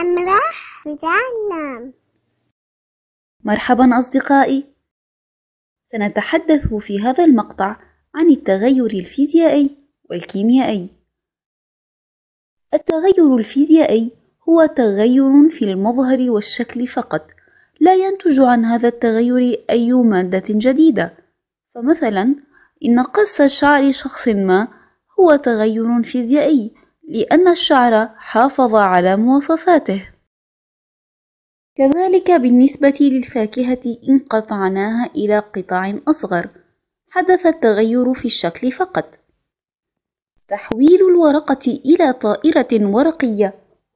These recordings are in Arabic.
أمرح جهنم مرحبا أصدقائي سنتحدث في هذا المقطع عن التغير الفيزيائي والكيميائي التغير الفيزيائي هو تغير في المظهر والشكل فقط لا ينتج عن هذا التغير أي مادة جديدة فمثلا إن قص شعر شخص ما هو تغير فيزيائي لأن الشعر حافظ على مواصفاته كذلك بالنسبة للفاكهة إن قطعناها إلى قطع أصغر حدث التغير في الشكل فقط تحويل الورقة إلى طائرة ورقية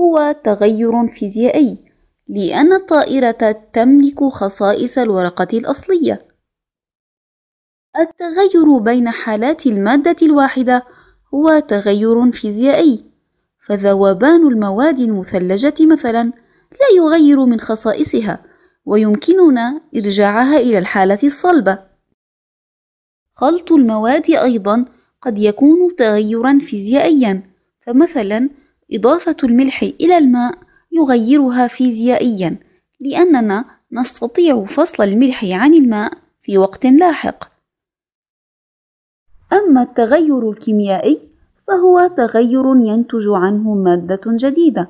هو تغير فيزيائي لأن الطائرة تملك خصائص الورقة الأصلية التغير بين حالات المادة الواحدة هو تغير فيزيائي فذوبان المواد المثلجة مثلا لا يغير من خصائصها ويمكننا إرجاعها إلى الحالة الصلبة خلط المواد أيضا قد يكون تغيرا فيزيائيا فمثلا إضافة الملح إلى الماء يغيرها فيزيائيا لأننا نستطيع فصل الملح عن الماء في وقت لاحق أما التغير الكيميائي فهو تغير ينتج عنه مادة جديدة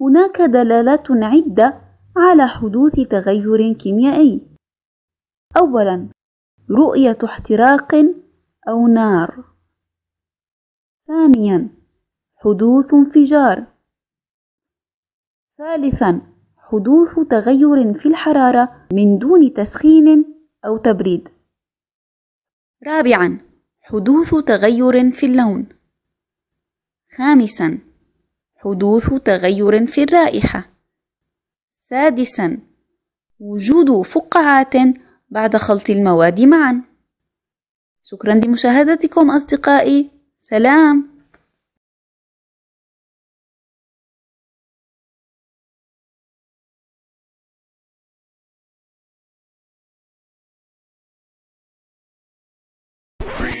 هناك دلالات عدة على حدوث تغير كيميائي أولا رؤية احتراق أو نار ثانيا حدوث انفجار ثالثا حدوث تغير في الحرارة من دون تسخين أو تبريد رابعا حدوث تغير في اللون خامسا حدوث تغير في الرائحة سادسا وجود فقاعات بعد خلط المواد معا شكرا لمشاهدتكم أصدقائي سلام